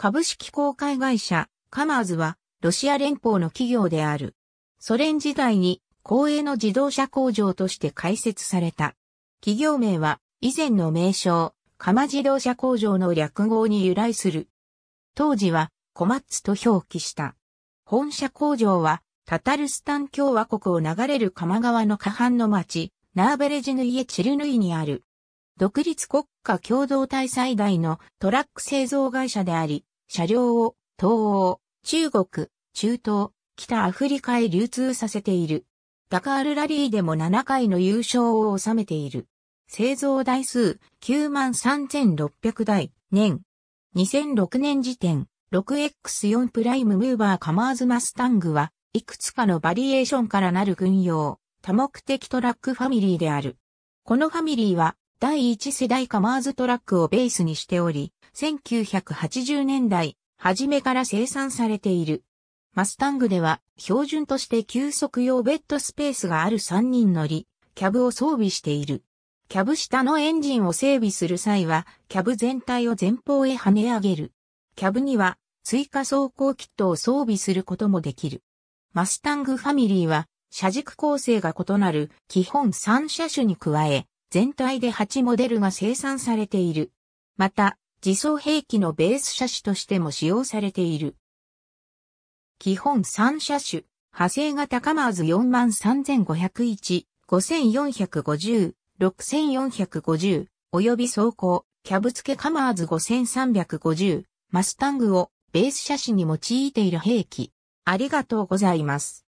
株式公開会社、カマーズは、ロシア連邦の企業である。ソ連時代に、公営の自動車工場として開設された。企業名は、以前の名称、カマ自動車工場の略語に由来する。当時は、コマッツと表記した。本社工場は、タタルスタン共和国を流れる鎌川の下半の町、ナーベレジヌイエチルヌイにある。独立国家共同体最大のトラック製造会社であり、車両を東欧、中国、中東、北アフリカへ流通させている。ダカールラリーでも7回の優勝を収めている。製造台数93,600台、年。2006年時点、6X4 プライムムーバーカマーズマスタングは、いくつかのバリエーションからなる軍用、多目的トラックファミリーである。このファミリーは、第1世代カマーズトラックをベースにしており、1980年代、初めから生産されている。マスタングでは、標準として急速用ベッドスペースがある3人乗り、キャブを装備している。キャブ下のエンジンを整備する際は、キャブ全体を前方へ跳ね上げる。キャブには、追加走行キットを装備することもできる。マスタングファミリーは、車軸構成が異なる基本3車種に加え、全体で8モデルが生産されている。また、自走兵器のベース車種としても使用されている。基本3車種、派生型カマーズ43501、5450、6450、及び走行、キャブ付けカマーズ5350、マスタングをベース車種に用いている兵器。ありがとうございます。